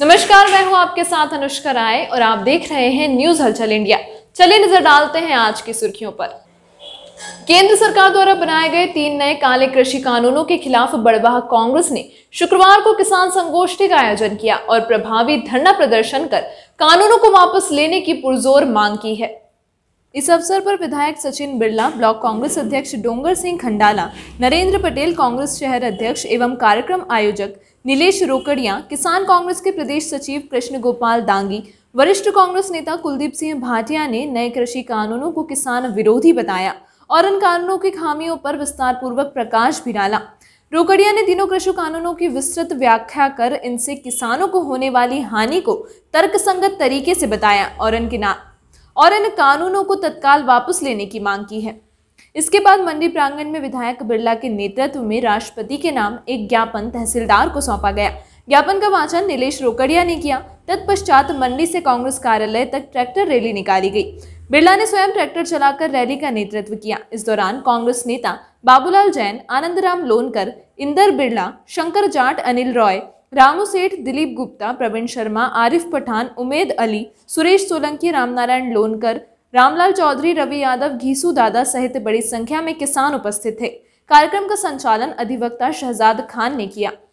नमस्कार मैं हूं आपके साथ अनुष्का राय और आप देख रहे हैं न्यूज हलचल इंडिया चलिए नजर डालते हैं आज की सुर्खियों पर केंद्र सरकार द्वारा बनाए गए तीन नए काले कृषि कानूनों के खिलाफ बड़बाह कांग्रेस ने शुक्रवार को किसान संगोष्ठी का आयोजन किया और प्रभावी धरना प्रदर्शन कर कानूनों को वापस लेने की पुरजोर मांग की है इस अवसर पर विधायक सचिन बिरला ब्लॉक कांग्रेस अध्यक्ष डोंगर सिंह खंडाला नरेंद्र पटेल कांग्रेस शहर अध्यक्ष एवं कार्यक्रम आयोजक नीलेश रोकड़िया किसान कांग्रेस के प्रदेश सचिव कृष्ण गोपाल दांगी वरिष्ठ कांग्रेस नेता कुलदीप सिंह भाटिया ने नए कृषि कानूनों को किसान विरोधी बताया और इन कानूनों की खामियों पर विस्तार पूर्वक प्रकाश भी डाला रोकड़िया ने तीनों कृषि कानूनों की विस्तृत व्याख्या कर इनसे किसानों को होने वाली हानि को तर्कसंगत तरीके से बताया और इनके और इन कानूनों को तत्काल वापस लेने की मांग की है इसके बाद मंडी प्रांगण में विधायक बिरला के नेतृत्व में राष्ट्रपति के नाम एक ज्ञापन तहसीलदार को सौंपा गया ज्ञापन का वाचन नीलेश रोकड़िया ने किया तत्पश्चात मंडी से कांग्रेस कार्यालय तक ट्रैक्टर रैली निकाली गई बिरला ने स्वयं ट्रैक्टर चलाकर रैली का नेतृत्व किया इस दौरान कांग्रेस नेता बाबूलाल जैन आनंदराम लोनकर इंदर बिरला शंकर जाट अनिल रॉय रामू सेठ दिलीप गुप्ता प्रवीण शर्मा आरिफ पठान उमेद अली सुरेश सोलंकी रामनारायण लोनकर रामलाल चौधरी रवि यादव घीसू दादा सहित बड़ी संख्या में किसान उपस्थित थे कार्यक्रम का संचालन अधिवक्ता शहजाद खान ने किया